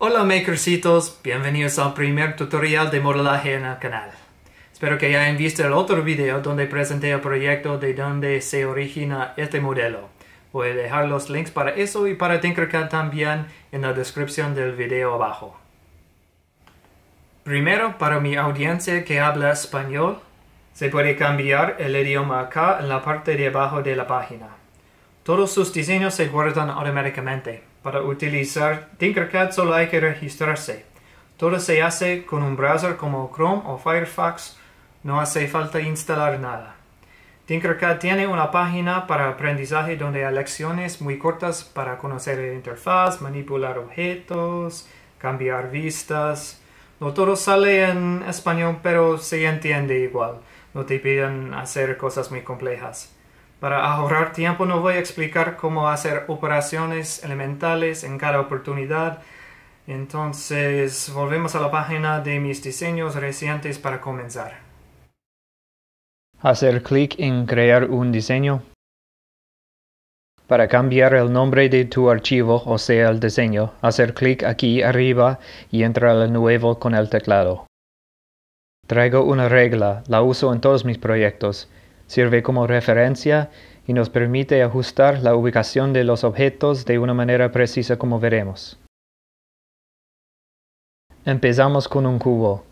Hola makercitos, bienvenidos al primer tutorial de modelaje en el canal. Espero que hayan visto el otro video donde presenté el proyecto de donde se origina este modelo. Voy a dejar los links para eso y para Tinkercad también en la descripción del video abajo. Primero, para mi audiencia que habla español, se puede cambiar el idioma acá en la parte de abajo de la página. Todos sus diseños se guardan automáticamente. Para utilizar Tinkercad solo hay que registrarse. Todo se hace con un browser como Chrome o Firefox, no hace falta instalar nada. Tinkercad tiene una página para aprendizaje donde hay lecciones muy cortas para conocer la interfaz, manipular objetos, cambiar vistas. No todo sale en español, pero se entiende igual. No te piden hacer cosas muy complejas. Para ahorrar tiempo no voy a explicar cómo hacer operaciones elementales en cada oportunidad. Entonces volvemos a la página de mis diseños recientes para comenzar. Hacer clic en crear un diseño. Para cambiar el nombre de tu archivo, o sea el diseño, hacer clic aquí arriba y entrar al nuevo con el teclado. Traigo una regla, la uso en todos mis proyectos. Sirve como referencia y nos permite ajustar la ubicación de los objetos de una manera precisa como veremos. Empezamos con un cubo.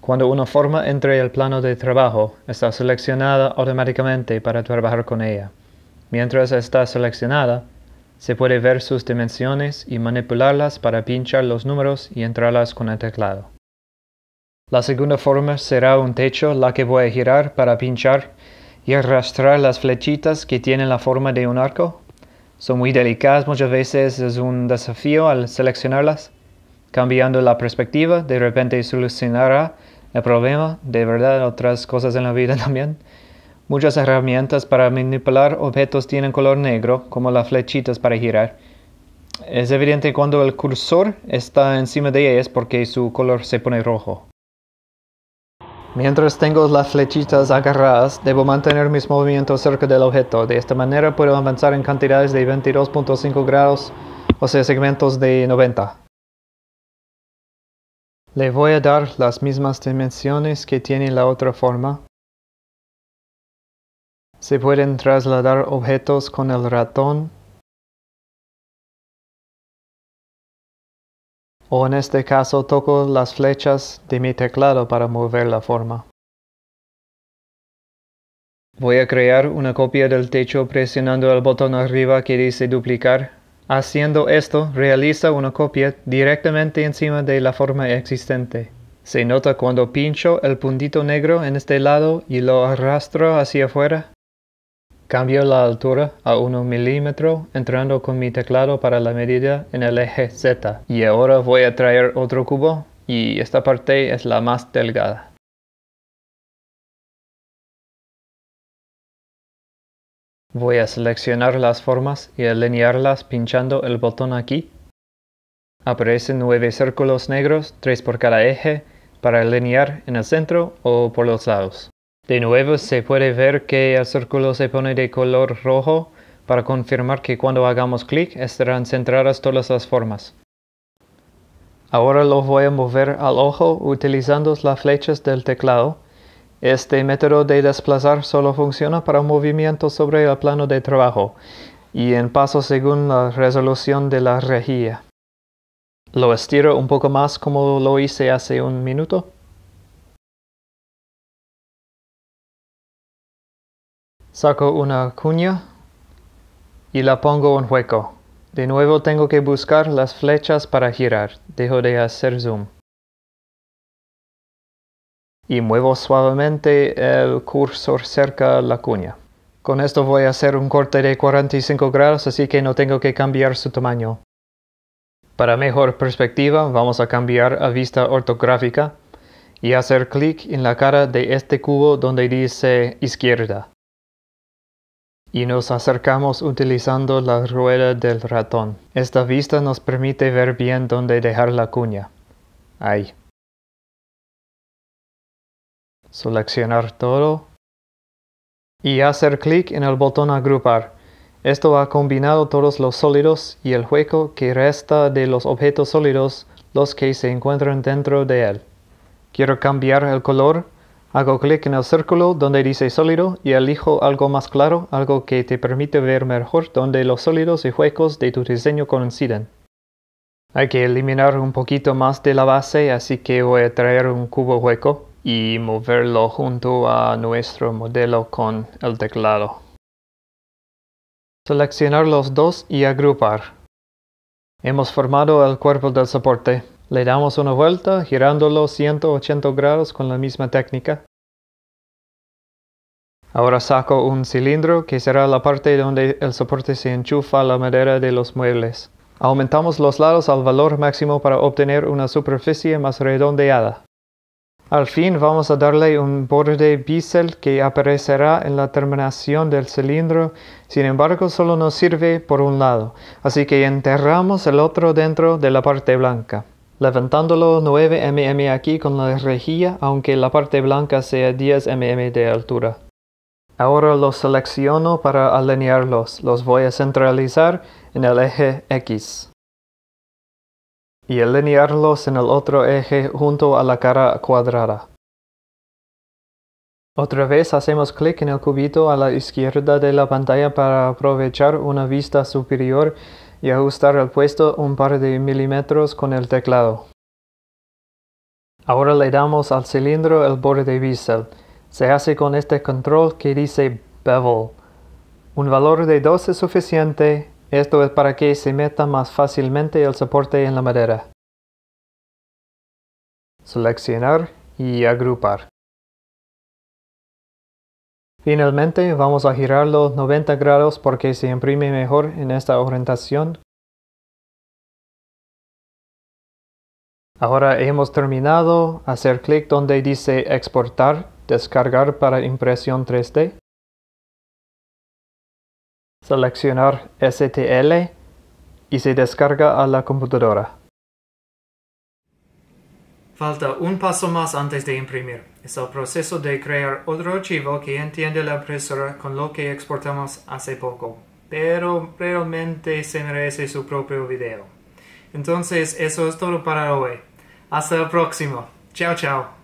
Cuando una forma entre el plano de trabajo, está seleccionada automáticamente para trabajar con ella. Mientras está seleccionada, se puede ver sus dimensiones y manipularlas para pinchar los números y entrarlas con el teclado. La segunda forma será un techo la que voy a girar para pinchar y arrastrar las flechitas que tienen la forma de un arco. Son muy delicadas muchas veces, es un desafío al seleccionarlas. Cambiando la perspectiva, de repente solucionará el problema, de verdad, otras cosas en la vida también. Muchas herramientas para manipular objetos tienen color negro, como las flechitas para girar. Es evidente cuando el cursor está encima de ellas porque su color se pone rojo. Mientras tengo las flechitas agarradas, debo mantener mis movimientos cerca del objeto. De esta manera puedo avanzar en cantidades de 22.5 grados, o sea, segmentos de 90. Le voy a dar las mismas dimensiones que tiene la otra forma. Se pueden trasladar objetos con el ratón o en este caso toco las flechas de mi teclado para mover la forma. Voy a crear una copia del techo presionando el botón arriba que dice duplicar. Haciendo esto, realiza una copia directamente encima de la forma existente. Se nota cuando pincho el puntito negro en este lado y lo arrastro hacia afuera Cambio la altura a 1 milímetro entrando con mi teclado para la medida en el eje Z. Y ahora voy a traer otro cubo y esta parte es la más delgada. Voy a seleccionar las formas y alinearlas pinchando el botón aquí. Aparecen nueve círculos negros, tres por cada eje, para alinear en el centro o por los lados. De nuevo se puede ver que el círculo se pone de color rojo para confirmar que cuando hagamos clic estarán centradas todas las formas. Ahora lo voy a mover al ojo utilizando las flechas del teclado. Este método de desplazar solo funciona para un movimiento sobre el plano de trabajo y en paso según la resolución de la rejilla. Lo estiro un poco más como lo hice hace un minuto. Saco una cuña y la pongo en hueco. De nuevo tengo que buscar las flechas para girar. Dejo de hacer zoom. Y muevo suavemente el cursor cerca la cuña. Con esto voy a hacer un corte de 45 grados, así que no tengo que cambiar su tamaño. Para mejor perspectiva, vamos a cambiar a vista ortográfica y hacer clic en la cara de este cubo donde dice izquierda y nos acercamos utilizando la rueda del ratón. Esta vista nos permite ver bien dónde dejar la cuña. Ahí. Seleccionar todo y hacer clic en el botón agrupar. Esto ha combinado todos los sólidos y el hueco que resta de los objetos sólidos los que se encuentran dentro de él. Quiero cambiar el color Hago clic en el círculo donde dice sólido y elijo algo más claro, algo que te permite ver mejor donde los sólidos y huecos de tu diseño coinciden. Hay que eliminar un poquito más de la base, así que voy a traer un cubo hueco y moverlo junto a nuestro modelo con el teclado. Seleccionar los dos y agrupar. Hemos formado el cuerpo del soporte, le damos una vuelta girándolo 180 grados con la misma técnica. Ahora saco un cilindro que será la parte donde el soporte se enchufa a la madera de los muebles. Aumentamos los lados al valor máximo para obtener una superficie más redondeada. Al fin vamos a darle un borde bisel que aparecerá en la terminación del cilindro, sin embargo solo nos sirve por un lado, así que enterramos el otro dentro de la parte blanca levantándolo 9 mm aquí con la rejilla, aunque la parte blanca sea 10 mm de altura. Ahora los selecciono para alinearlos, los voy a centralizar en el eje X y alinearlos en el otro eje junto a la cara cuadrada. Otra vez hacemos clic en el cubito a la izquierda de la pantalla para aprovechar una vista superior y ajustar el puesto un par de milímetros con el teclado. Ahora le damos al cilindro el borde de bisel. Se hace con este control que dice bevel. Un valor de 2 es suficiente, esto es para que se meta más fácilmente el soporte en la madera. Seleccionar y agrupar. Finalmente vamos a girarlo 90 grados porque se imprime mejor en esta orientación. Ahora hemos terminado, hacer clic donde dice exportar, descargar para impresión 3D. Seleccionar STL y se descarga a la computadora. Falta un paso más antes de imprimir. Es el proceso de crear otro archivo que entiende la impresora con lo que exportamos hace poco. Pero realmente se merece su propio video. Entonces eso es todo para hoy. Hasta el próximo. Chao chao.